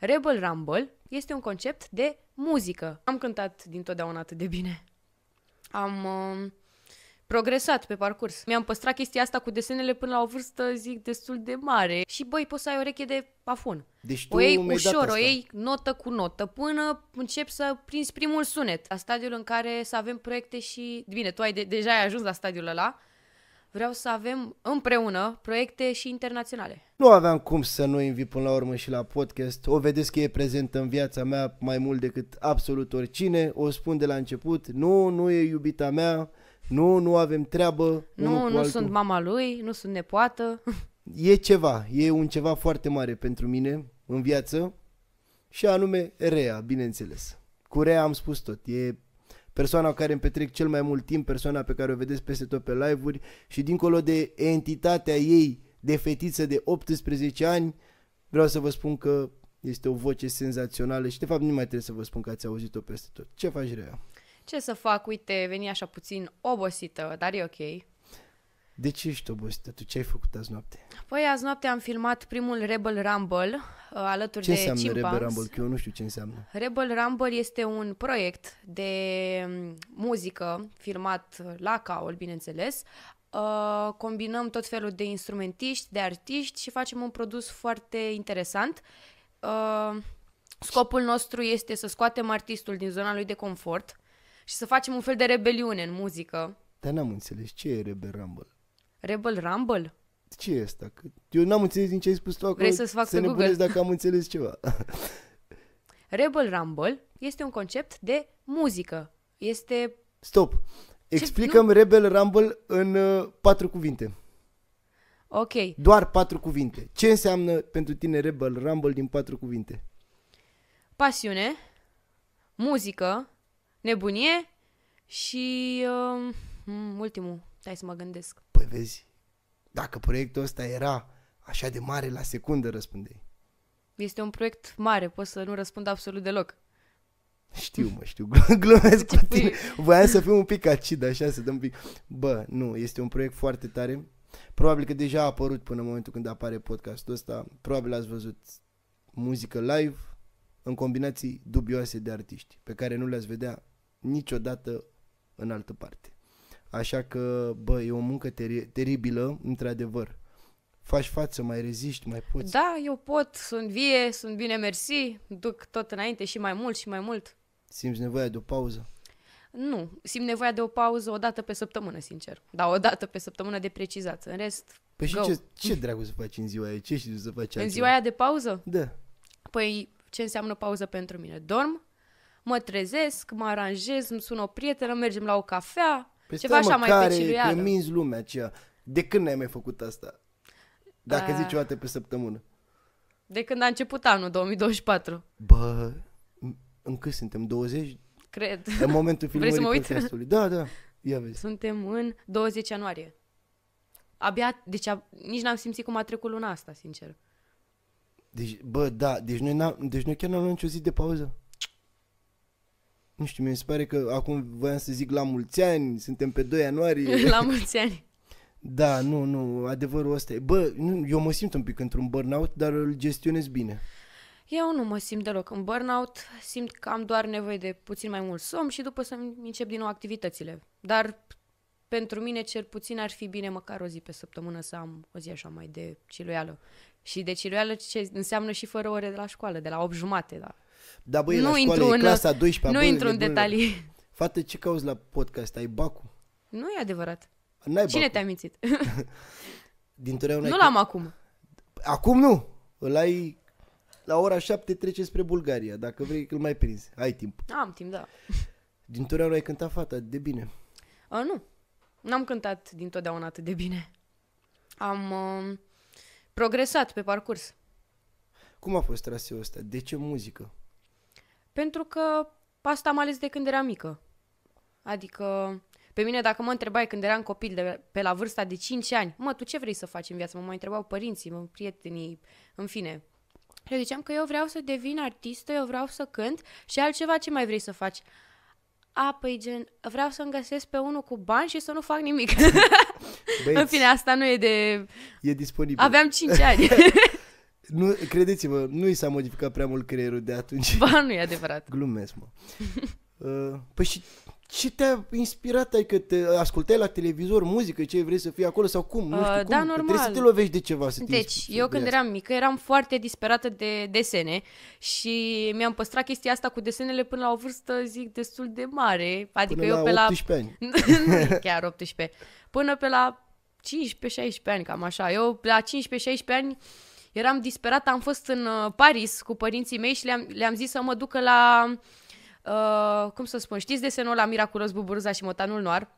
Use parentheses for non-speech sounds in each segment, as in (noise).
Rebel Rumble este un concept de muzică. Am cântat dintotdeauna atât de bine. Am uh, progresat pe parcurs. Mi-am păstrat chestia asta cu desenele până la o vârstă, zic, destul de mare. Și băi, poți să ai o reche de pafun. Deci tu o iei ușor, o iei notă cu notă, până încep să prinzi primul sunet. La stadiul în care să avem proiecte și... Bine, tu ai de- deja ai ajuns la stadiul ăla. Vreau să avem împreună proiecte și internaționale. Nu aveam cum să nu invi până la urmă și la podcast. O vedeți că e prezent în viața mea mai mult decât absolut oricine. O spun de la început. Nu, nu e iubita mea. Nu, nu avem treabă. Nu, nu altul. sunt mama lui, nu sunt nepoată. E ceva, e un ceva foarte mare pentru mine în viață și anume Rea, bineînțeles. Cu Rea am spus tot, e persoana care îmi petrec cel mai mult timp, persoana pe care o vedeți peste tot pe live-uri și dincolo de entitatea ei de fetiță de 18 ani, vreau să vă spun că este o voce senzațională și de fapt nu mai trebuie să vă spun că ați auzit-o peste tot. Ce faci, Rea? Ce să fac? Uite, veni așa puțin obosită, dar e ok. De ce ești obosită? Tu ce ai făcut azi noapte? Păi azi noapte am filmat primul Rebel Rumble uh, alături ce de înseamnă Chimpans. Rebel Rumble? Că eu nu știu ce înseamnă. Rebel Rumble este un proiect de mm, muzică filmat la Caol, bineînțeles, Uh, combinăm tot felul de instrumentiști, de artiști și facem un produs foarte interesant. Uh, scopul nostru este să scoatem artistul din zona lui de confort și să facem un fel de rebeliune în muzică. Dar n-am înțeles ce e Rebel Rumble. Rebel Rumble? Ce e asta? Că eu n-am înțeles din ce ai spus tu acolo. Vrei să-ți fac să, să Google? Să dacă am înțeles ceva. Rebel Rumble este un concept de muzică. Este... Stop! Explicăm Rebel Rumble în uh, patru cuvinte. Ok. Doar patru cuvinte. Ce înseamnă pentru tine Rebel Rumble din patru cuvinte? Pasiune, muzică, nebunie și uh, ultimul. Stai să mă gândesc. Păi vezi, dacă proiectul ăsta era așa de mare, la secundă răspundeai. Este un proiect mare, pot să nu răspund absolut deloc. Știu, mă, știu, (laughs) glumesc cu păi, tine. Voiam să fiu un pic acid, așa, să dăm un pic. Bă, nu, este un proiect foarte tare. Probabil că deja a apărut până în momentul când apare podcastul ăsta. Probabil ați văzut muzică live în combinații dubioase de artiști, pe care nu le-ați vedea niciodată în altă parte. Așa că, bă, e o muncă teri- teribilă, într-adevăr faci față, mai reziști, mai poți. Da, eu pot, sunt vie, sunt bine mersi, duc tot înainte și mai mult și mai mult. Simți nevoia de o pauză? Nu, simt nevoia de o pauză o dată pe săptămână, sincer. Dar o dată pe săptămână de precizat. În rest, Păi și ce, ce dracu să faci în ziua aia? Ce știi să faci? În ziua aia de pauză? Da. Păi ce înseamnă pauză pentru mine? Dorm, mă trezesc, mă aranjez, îmi sun o prietenă, mergem la o cafea, păi ceva așa mă, mai care, pe ciluială. lumea aceea. De când n-ai mai făcut asta? Dacă da. zici o dată pe săptămână. De când a început anul 2024. Bă, în cât suntem? 20? Cred. În momentul (laughs) filmării Vrei să mă uit? podcastului. Da, da. Ia vezi. Suntem în 20 ianuarie. Abia, deci a, nici n-am simțit cum a trecut luna asta, sincer. Deci, bă, da, deci noi, n-am, deci noi chiar n-am luat nicio zi de pauză. Nu știu, mi se pare că acum voiam să zic la mulți ani, suntem pe 2 ianuarie. (laughs) la mulți ani. Da, nu, nu, adevărul ăsta e. Bă, nu, eu mă simt un pic într-un burnout, dar îl gestionez bine. Eu nu mă simt deloc în burnout, simt că am doar nevoie de puțin mai mult somn și după să-mi încep din nou activitățile. Dar pentru mine cel puțin ar fi bine măcar o zi pe săptămână să am o zi așa mai de ciluială. Și de ciluială ce înseamnă și fără ore de la școală, de la 8 jumate. Da, da băi, nu la școală intru e în, clasa 12 Nu bă, intru în detalii. Fată, ce cauți la podcast? Ai bacul? Nu e adevărat. N-ai Cine te-a mințit? (laughs) Din nu l-am cu... acum. Acum nu. Îl ai la ora 7 trece spre Bulgaria. Dacă vrei, îl mai prinzi. Ai timp. Am timp, da. (laughs) Din Dintotdeauna ai cântat fata de bine. A, nu. N-am cântat dintotdeauna atât de bine. Am uh, progresat pe parcurs. Cum a fost traseul ăsta? De ce muzică? Pentru că asta am ales de când eram mică. Adică pe mine, dacă mă întrebai când eram copil, de, pe la vârsta de 5 ani, mă, tu ce vrei să faci în viață? Mă mai întrebau părinții, mă, prietenii, în fine. eu ziceam că eu vreau să devin artistă, eu vreau să cânt și altceva ce mai vrei să faci? A, păi gen, vreau să-mi găsesc pe unul cu bani și să nu fac nimic. (laughs) Băieți, în fine, asta nu e de... E disponibil. Aveam 5 ani. (laughs) nu, credeți-mă, nu i s-a modificat prea mult creierul de atunci. Ba, nu e adevărat. Glumesc, mă. (laughs) Uh, păi și ce te-a inspirat? Adică te ascultai la televizor muzică, ce vrei să fii acolo sau cum? Nu uh, știu da, cum. Da, normal. trebuie să te lovești de ceva. Să deci, te eu când eram mică eram foarte disperată de desene și mi-am păstrat chestia asta cu desenele până la o vârstă, zic, destul de mare. Adică până eu la pe 18 la... ani. (laughs) chiar 18. Până pe la 15-16 ani, cam așa. Eu la 15-16 ani eram disperată, am fost în uh, Paris cu părinții mei și le-am, le-am zis să mă ducă la uh, cum să spun, știți desenul la Miraculos Buburza și Motanul Noir?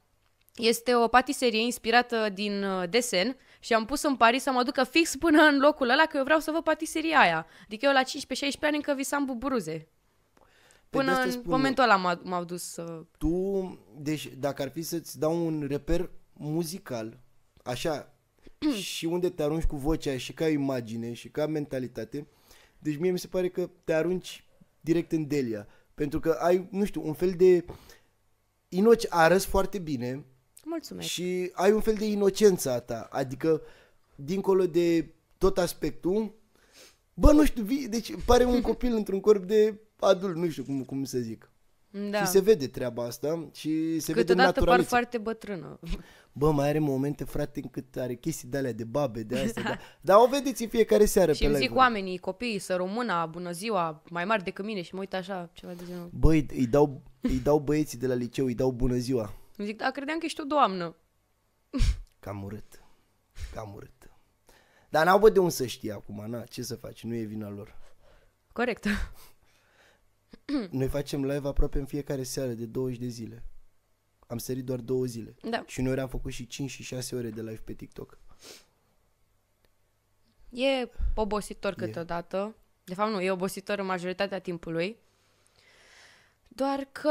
Este o patiserie inspirată din uh, desen și am pus în Paris să mă ducă fix până în locul ăla că eu vreau să văd patiseria aia. Adică eu la 15-16 ani încă visam buburuze. Păi până în spun, momentul ăla m-au, m-au dus să... Tu, deci dacă ar fi să-ți dau un reper muzical, așa, (clears throat) și unde te arunci cu vocea și ca imagine și ca mentalitate, deci mie mi se pare că te arunci direct în Delia. Pentru că ai, nu știu, un fel de... Inoci arăți foarte bine. Mulțumesc. Și ai un fel de inocență a ta. Adică, dincolo de tot aspectul, bă, nu știu, vii, deci pare un copil într-un corp de adult, nu știu cum, cum să zic. Da. Și se vede treaba asta și se Câteodată vede naturaliță. par foarte bătrână. Bă, mai are momente, frate, încât are chestii de alea de babe, de astea. (laughs) Da. da. Dar da, o vedeți în fiecare seară și pe live zic oamenii, copiii, să româna, bună ziua, mai mari decât mine și mă uit așa, ceva de genul. Bă, îi, îi, dau, îi dau băieții de la liceu, îi dau bună ziua. Îmi zic, da, credeam că ești o doamnă. (laughs) Cam urât. Cam urât. Dar n-au bă de unde să știe acum, na, ce să faci, nu e vina lor. Corect. (clears throat) Noi facem live aproape în fiecare seară de 20 de zile. Am sărit doar două zile. Da. Și uneori am făcut și 5 și 6 ore de live pe TikTok. E obositor câteodată. De fapt, nu, e obositor în majoritatea timpului. Doar că,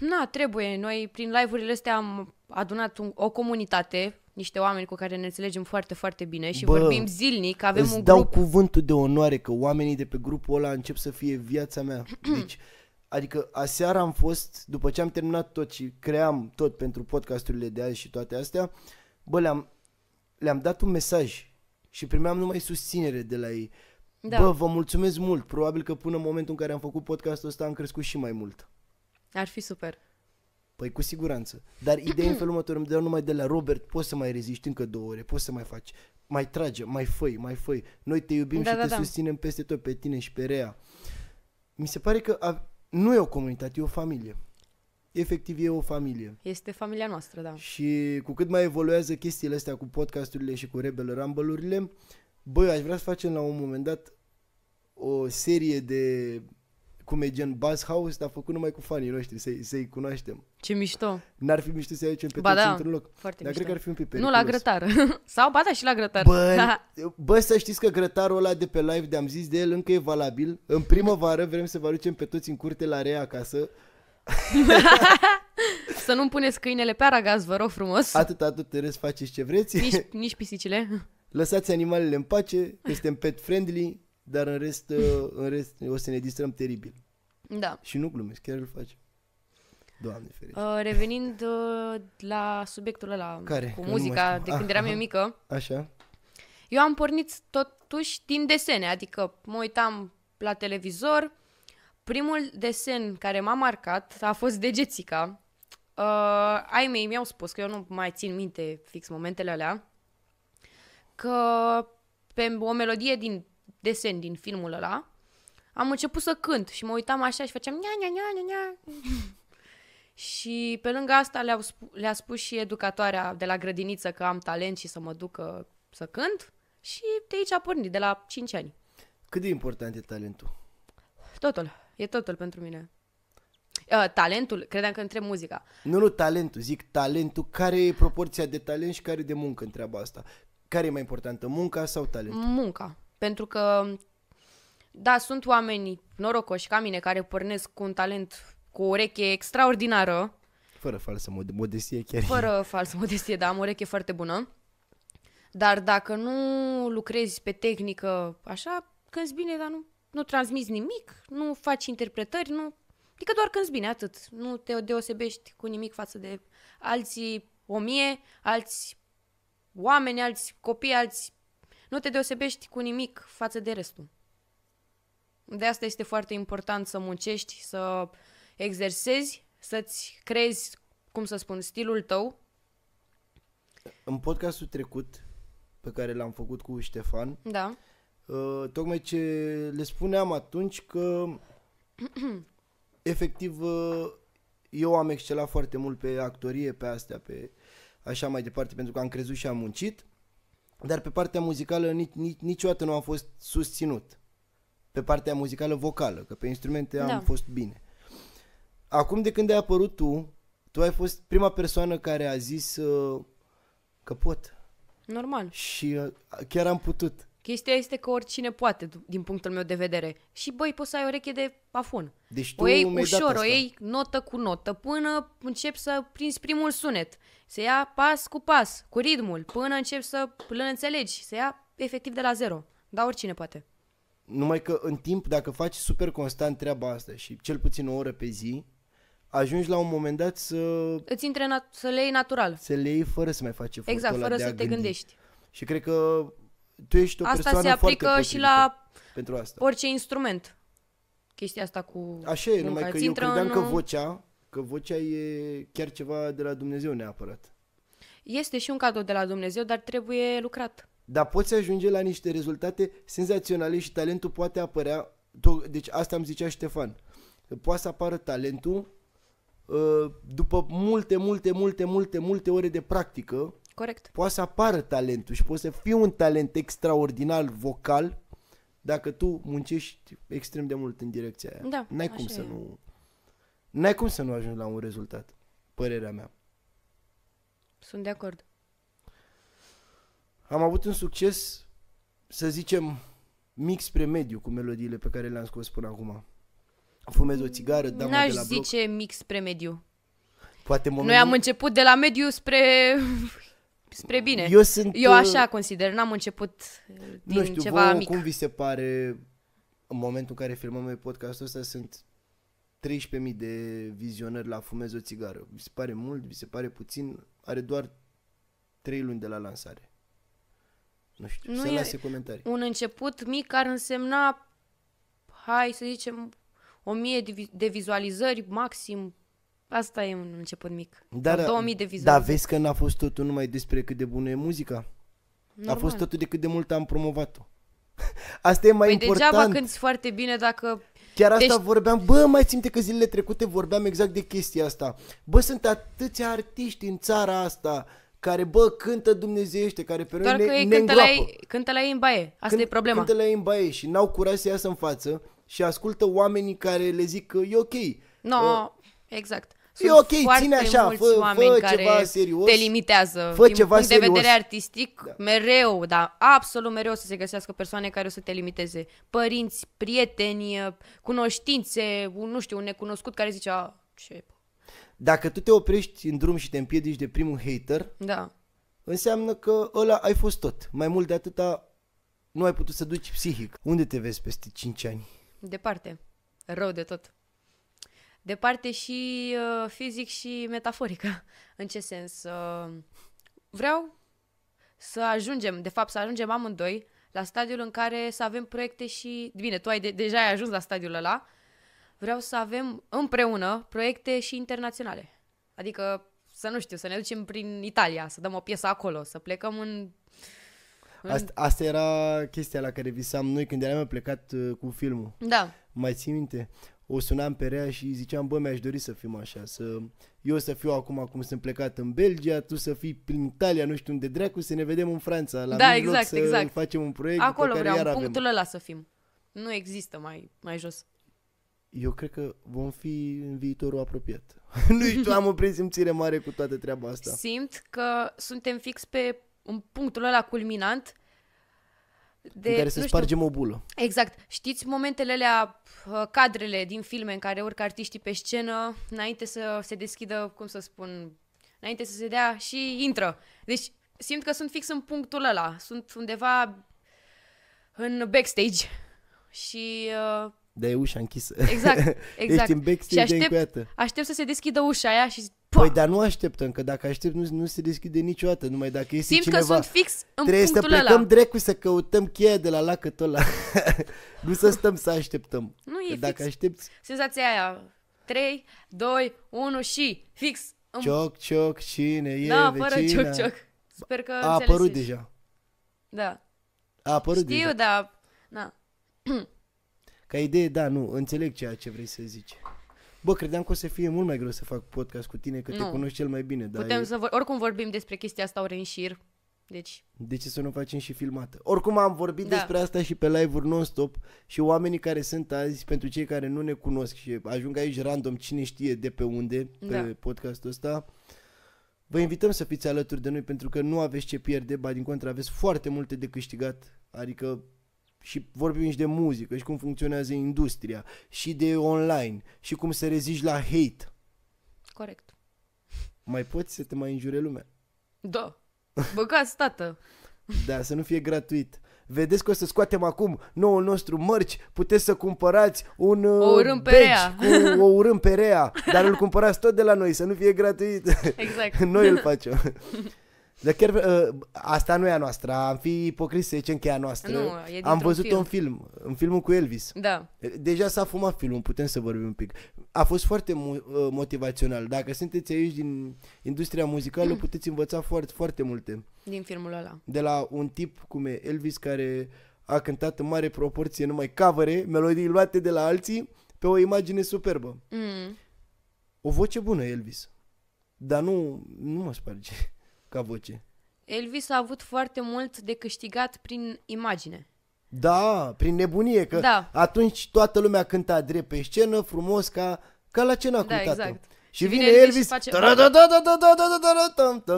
na, trebuie. Noi, prin live-urile astea, am adunat un, o comunitate niște oameni cu care ne înțelegem foarte, foarte bine și Bă, vorbim zilnic, avem un grup. dau cuvântul de onoare că oamenii de pe grupul ăla încep să fie viața mea. (clears throat) Deci, adică aseară am fost, după ce am terminat tot și cream tot pentru podcasturile de azi și toate astea, bă, le-am, le-am dat un mesaj și primeam numai susținere de la ei. Da. Bă, vă mulțumesc mult. Probabil că până în momentul în care am făcut podcastul ăsta am crescut și mai mult. Ar fi super. Păi cu siguranță. Dar ideea în felul următor îmi dau numai de la Robert, poți să mai reziști încă două ore, poți să mai faci, mai trage, mai făi, mai făi. Noi te iubim da, și da, te da. susținem peste tot pe tine și pe Rea. Mi se pare că a, nu e o comunitate, e o familie. Efectiv e o familie. Este familia noastră, da. Și cu cât mai evoluează chestiile astea cu podcasturile și cu Rebel Rumble-urile, băi, aș vrea să facem la un moment dat o serie de comedian Buzz House, dar făcut numai cu fanii noștri, să-i, să-i cunoaștem. Ce mișto! N-ar fi mișto să-i aducem pe ba toți da, într-un loc. Foarte dar mișto. cred că ar fi un pic periculos. Nu, la grătar. (laughs) Sau ba da, și la grătar. Bă, da. bă, să știți că grătarul ăla de pe live, de-am zis de el, încă e valabil. În primăvară vrem să vă aducem pe toți în curte la rea acasă. (laughs) să nu-mi puneți câinele pe aragaz, vă rog frumos. Atât, atât, te faceți ce vreți. Nici, (laughs) nici pisicile. Lăsați animalele în pace, suntem pet friendly, dar în rest, (laughs) uh, în rest o să ne distrăm teribil. Da. Și nu glumesc, chiar îl faci Doamne ferește. Uh, revenind uh, la subiectul ăla Care? cu muzica, de când ah, eram aha. eu mică. Ah. Așa. Eu am pornit totuși din desene, adică mă uitam la televizor. Primul desen care m-a marcat a fost Degețica. Uh, ai mei mi-au spus, că eu nu mai țin minte fix momentele alea, că pe o melodie din desen din filmul ăla, am început să cânt și mă uitam așa și făceam nia, nia, nia, nia, nia. și pe lângă asta le-a, sp- le spus și educatoarea de la grădiniță că am talent și să mă ducă să cânt și de aici a pornit, de la 5 ani. Cât de important e talentul? Totul. E totul pentru mine. Uh, talentul? Credeam că între muzica. Nu, nu, talentul. Zic talentul. Care e proporția de talent și care de muncă întreaba asta? Care e mai importantă, munca sau talentul? Munca. Pentru că, da, sunt oameni norocoși ca mine care pornesc cu un talent, cu o ureche extraordinară. Fără falsă mod- modestie chiar. Fără (laughs) falsă modestie, da, am o ureche foarte bună. Dar dacă nu lucrezi pe tehnică așa, cânti bine, dar nu, nu transmiți nimic, nu faci interpretări, nu... Adică doar cânti bine, atât. Nu te deosebești cu nimic față de alții o mie, alți oameni, alți copii, alți nu te deosebești cu nimic față de restul. De asta este foarte important să muncești, să exersezi, să-ți crezi, cum să spun, stilul tău. În podcastul trecut, pe care l-am făcut cu Ștefan, da. Ă, tocmai ce le spuneam atunci că (clears throat) efectiv ă, eu am excelat foarte mult pe actorie, pe astea, pe așa mai departe, pentru că am crezut și am muncit dar pe partea muzicală nici, nici, niciodată nu am fost susținut. Pe partea muzicală vocală, că pe instrumente am da. fost bine. Acum de când ai apărut tu, tu ai fost prima persoană care a zis uh, că pot. Normal. Și uh, chiar am putut. Chestia este că oricine poate, din punctul meu de vedere. Și băi, poți să ai o reche de afon, Deci tu o iei ușor, o iei notă cu notă, până încep să prinzi primul sunet. Se ia pas cu pas, cu ritmul, până încep să îl înțelegi. Se ia efectiv de la zero. Dar oricine poate. Numai că în timp, dacă faci super constant treaba asta și cel puțin o oră pe zi, ajungi la un moment dat să... Îți intre, să le iei natural. Să le iei fără să mai faci efortul Exact, fără să te gândi. gândești. Și cred că tu ești o asta persoană se aplică foarte și la pentru asta. orice instrument. Chestia asta cu Așa e, numai că eu credeam în... că vocea, că vocea e chiar ceva de la Dumnezeu neapărat. Este și un cadou de la Dumnezeu, dar trebuie lucrat. Dar poți ajunge la niște rezultate senzaționale și talentul poate apărea, deci asta îmi zicea Ștefan, poate să apară talentul ă, după multe, multe, multe, multe, multe ore de practică, Corect. Poate să apară talentul și poate să fie un talent extraordinar vocal dacă tu muncești extrem de mult în direcția aia. Da, N-ai cum să e. nu... N-ai cum să nu ajungi la un rezultat, părerea mea. Sunt de acord. Am avut un succes, să zicem, mic spre mediu cu melodiile pe care le-am scos până acum. Fumez o țigară, dau de la bloc. zice mix spre mediu. Poate Noi am început de la mediu spre (laughs) spre bine. Eu, sunt, eu uh, așa consider, n-am început din nu știu, ceva vouă, mic. cum vi se pare în momentul în care filmăm noi podcastul ăsta sunt 13.000 de vizionări la Fumez o țigară. Vi se pare mult, vi se pare puțin, are doar 3 luni de la lansare. Nu știu, nu să lase comentarii. Un început mic ar însemna, hai să zicem, 1000 de vizualizări maxim Asta e un început mic. Dar, 2000 de vizualizări. Dar vezi că n-a fost totul numai despre cât de bună e muzica. Normal. A fost totul de cât de mult am promovat-o. (laughs) Asta e mai păi important. degeaba cânti foarte bine dacă... Chiar asta deci... vorbeam, bă, mai simte că zilele trecute vorbeam exact de chestia asta. Bă, sunt atâția artiști în țara asta care, bă, cântă dumnezeiește, care pe Doar noi ne, că ne cântă, la ei, cântă la ei în baie, asta Când, e problema. Cântă la ei în baie și n-au curaj să iasă în față și ascultă oamenii care le zic că e ok. No, uh, exact. Sunt e ok, ține așa, fă, fă ceva serios. te limitează. Fă din ceva punct serios. de vedere artistic, da. mereu, dar absolut mereu să se găsească persoane care o să te limiteze. Părinți, prieteni, eh, cunoștințe, un, nu știu, un necunoscut care zice, a, ce... Dacă tu te oprești în drum și te împiedici de primul hater, da. înseamnă că ăla ai fost tot. Mai mult de atâta nu ai putut să duci psihic. Unde te vezi peste 5 ani? Departe. Rău de tot. Departe și uh, fizic și metaforică. (laughs) În ce sens? Uh, vreau să ajungem, de fapt să ajungem amândoi la stadiul în care să avem proiecte și... Bine, tu ai de- deja ai ajuns la stadiul ăla. Vreau să avem împreună proiecte și internaționale. Adică, să nu știu, să ne ducem prin Italia, să dăm o piesă acolo, să plecăm în... în... Asta, asta era chestia la care visam noi când eram plecat uh, cu filmul. Da. Mai ții minte? o sunam pe rea și ziceam, bă, mi-aș dori să fim așa, să... Eu să fiu acum cum sunt plecat în Belgia, tu să fii prin Italia, nu știu unde dracu, să ne vedem în Franța, la da, exact, să exact. facem un proiect Acolo care vreau, punctul avem. ăla să fim. Nu există mai, mai jos. Eu cred că vom fi în viitorul apropiat. (laughs) nu știu, am o presimțire mare cu toată treaba asta. Simt că suntem fix pe un punctul ăla culminant de, în care se sparge știu, o bulă. Exact. Știți momentele alea, cadrele din filme în care urcă artiștii pe scenă înainte să se deschidă, cum să spun, înainte să se dea și intră. Deci simt că sunt fix în punctul ăla. Sunt undeva în backstage și... Uh, de ușa închisă. Exact, (laughs) exact. Ești în backstage și aștept, de încuiată. aștept să se deschidă ușa aia și Păi, dar nu așteptăm, că dacă aștept nu, nu se deschide niciodată, numai dacă este Simt cineva... că sunt fix în Trebuie să plecăm ăla. drecu să căutăm cheia de la lacătul ăla. (laughs) nu să stăm să așteptăm. Nu e că dacă fix. aștepți... Senzația aia, 3, 2, 1 și fix. În... Cioc, cioc, cine e Da, fără vecina? cioc, cioc. Sper că A apărut înțelesi. deja. Da. A apărut Știu, deja. Știu, dar... Na. (clears throat) Ca idee, da, nu, înțeleg ceea ce vrei să zici. Bă, credeam că o să fie mult mai greu să fac podcast cu tine, că nu. te cunoști cel mai bine. Dar Putem e... să vor... Oricum vorbim despre chestia asta ori în șir. Deci... De ce să nu facem și filmată? Oricum am vorbit da. despre asta și pe live-uri non-stop și oamenii care sunt azi, pentru cei care nu ne cunosc și ajung aici random, cine știe de pe unde, pe da. podcastul ăsta, vă invităm să fiți alături de noi pentru că nu aveți ce pierde, ba din contră aveți foarte multe de câștigat, adică și vorbim și de muzică și cum funcționează industria și de online și cum se reziști la hate. Corect. Mai poți să te mai înjure lumea? Da. Băgați, tată. da, să nu fie gratuit. Vedeți că o să scoatem acum noul nostru mărci, puteți să cumpărați un o uh, urâm perea. cu o urâm rea, dar îl cumpărați tot de la noi, să nu fie gratuit. Exact. noi îl facem. Dar chiar uh, asta nu e a noastră, am fi ipocriți să zicem că e a noastră. Nu, e am văzut film. un film, în filmul cu Elvis. Da. Deja s-a fumat filmul, putem să vorbim un pic. A fost foarte mo- uh, motivațional. Dacă sunteți aici din industria muzicală, (clears throat) puteți învăța foarte, foarte multe. Din filmul ăla. De la un tip cum e Elvis care a cântat în mare proporție numai cavere, melodii luate de la alții, pe o imagine superbă. Mm. O voce bună, Elvis. Dar nu, nu mă sparge ca voce. Elvis a avut foarte mult de câștigat prin imagine. Da, prin nebunie, că da. atunci toată lumea cânta drept pe scenă, frumos, ca, ca la cena da, cu exact. Și vine, vine Elvis, Elvis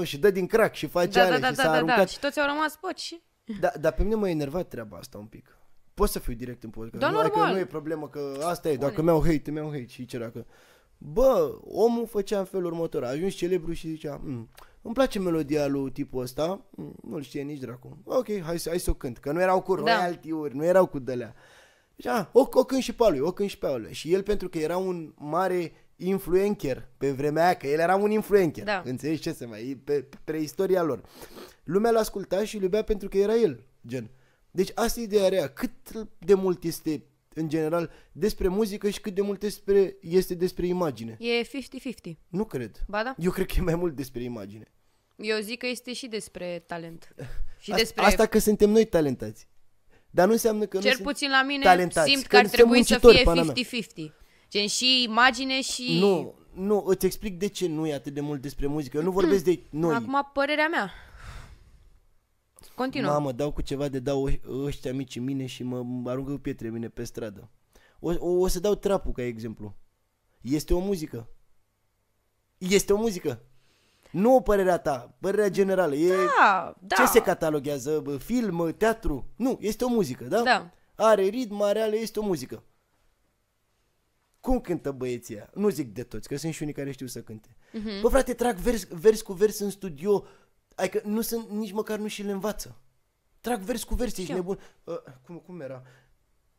și dă din crac și face da, da, da, și da, s-a da, da. aruncat. Da, și toți au rămas, poți. Da, dar pe mine m-a enervat treaba asta un pic. Pot să fiu direct în podcast. Da, nu, adică normal. nu e problemă că asta e, dacă mi-au hate, mi-au hate și ce dacă... Bă, omul făcea în felul următor, a ajuns celebru și zicea, mm, îmi place melodia lui tipul ăsta, mm, nu-l știe nici dracu. Ok, hai să, hai să o cânt, că nu erau cu da. royalty-uri, da. nu erau cu dălea. Deci, a, o, o cânt și pe lui, o cânt și pe lui. Și el, pentru că era un mare influencer pe vremea aia, că el era un influencer, da. înțelegi ce se mai, pe, pe preistoria lor. Lumea l ascultat și îl iubea pentru că era el, gen. Deci asta e ideea rea, cât de mult este în general despre muzică și cât de mult despre, este despre imagine. E 50-50. Nu cred. Ba da? Eu cred că e mai mult despre imagine. Eu zic că este și despre talent. (laughs) Și A- despre... Asta că suntem noi talentați. Dar nu înseamnă că Cel nu puțin la mine talentați, simt că, ar trebui să fie 50-50. Gen și imagine și... Nu, nu, îți explic de ce nu e atât de mult despre muzică. Eu nu vorbesc de noi. Acum, părerea mea. Continuă. Mamă, dau cu ceva de dau ă- ăștia mici în mine și mă aruncă cu pietre mine pe stradă. O, o, o să dau trapul ca exemplu. Este o muzică. Este o muzică. Nu o părerea ta, părerea generală. E da, da. Ce se cataloguează? Film, teatru? Nu, este o muzică, da? Da. Are ritm, are ale, este o muzică. Cum cântă băieția? Nu zic de toți, că sunt și unii care știu să cânte. Uh-huh. Bă, frate, trag vers, vers cu vers în studio, Adică nu sunt, nici măcar nu și le învață. Trag vers cu vers, ești nebun. Uh, cum, cum era?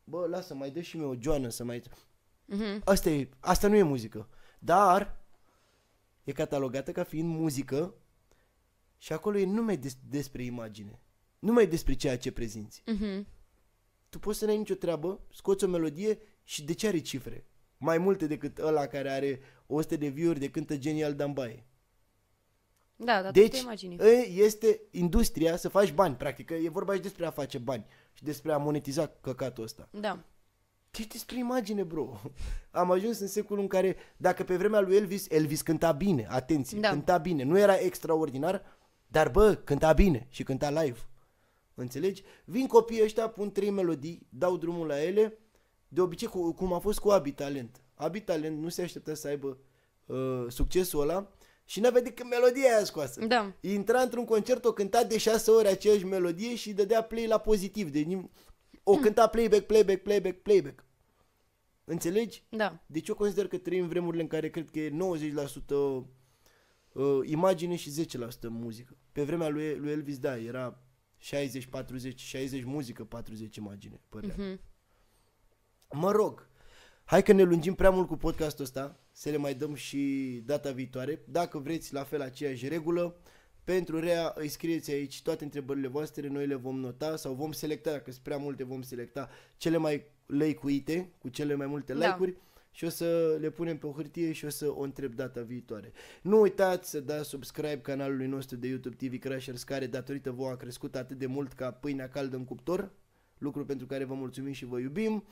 Bă, lasă, mai dă și mie o joană să mai... Uh-huh. Asta, e, asta nu e muzică. Dar e catalogată ca fiind muzică și acolo e numai des, despre imagine. Numai despre ceea ce prezinți. Uh-huh. Tu poți să n-ai nicio treabă, scoți o melodie și de ce are cifre? Mai multe decât ăla care are 100 de view-uri de cântă genial Dambaie. Da, dar deci, te imagini. este industria să faci bani, practic. E vorba și despre a face bani și despre a monetiza căcatul ăsta. Da. Deci despre imagine, bro. (laughs) Am ajuns în secolul în care, dacă pe vremea lui Elvis, Elvis cânta bine, atenție, da. cânta bine. Nu era extraordinar, dar bă, cânta bine și cânta live. Înțelegi? Vin copiii ăștia, pun trei melodii, dau drumul la ele, de obicei cum a fost cu Abi Talent. Abi Talent nu se aștepta să aibă uh, succesul ăla, și n-avea decât melodia aia scoasă. Da. Intra într-un concert, o cânta de șase ore aceeași melodie și dădea play la pozitiv. de nim. o hmm. cânta playback, playback, playback, playback. Înțelegi? Da. Deci eu consider că trăim vremurile în care cred că e 90% uh, imagine și 10% muzică. Pe vremea lui, lui Elvis, da, era 60, 40, 60 muzică, 40 imagine, părerea. Mm-hmm. Mă rog, hai că ne lungim prea mult cu podcastul ăsta să le mai dăm și data viitoare. Dacă vreți, la fel aceeași regulă. Pentru rea îi scrieți aici toate întrebările voastre, noi le vom nota sau vom selecta, dacă sunt prea multe, vom selecta cele mai lăicuite, cu cele mai multe da. like-uri și o să le punem pe o hârtie și o să o întreb data viitoare. Nu uitați să dați subscribe canalului nostru de YouTube TV Crashers, care datorită vouă a crescut atât de mult ca pâinea caldă în cuptor, lucru pentru care vă mulțumim și vă iubim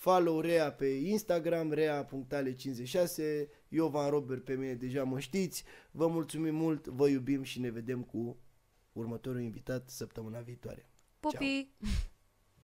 follow Rea pe Instagram, rea.ale56, Iovan Robert pe mine deja mă știți, vă mulțumim mult, vă iubim și ne vedem cu următorul invitat săptămâna viitoare. Pupi! Ciao. (laughs)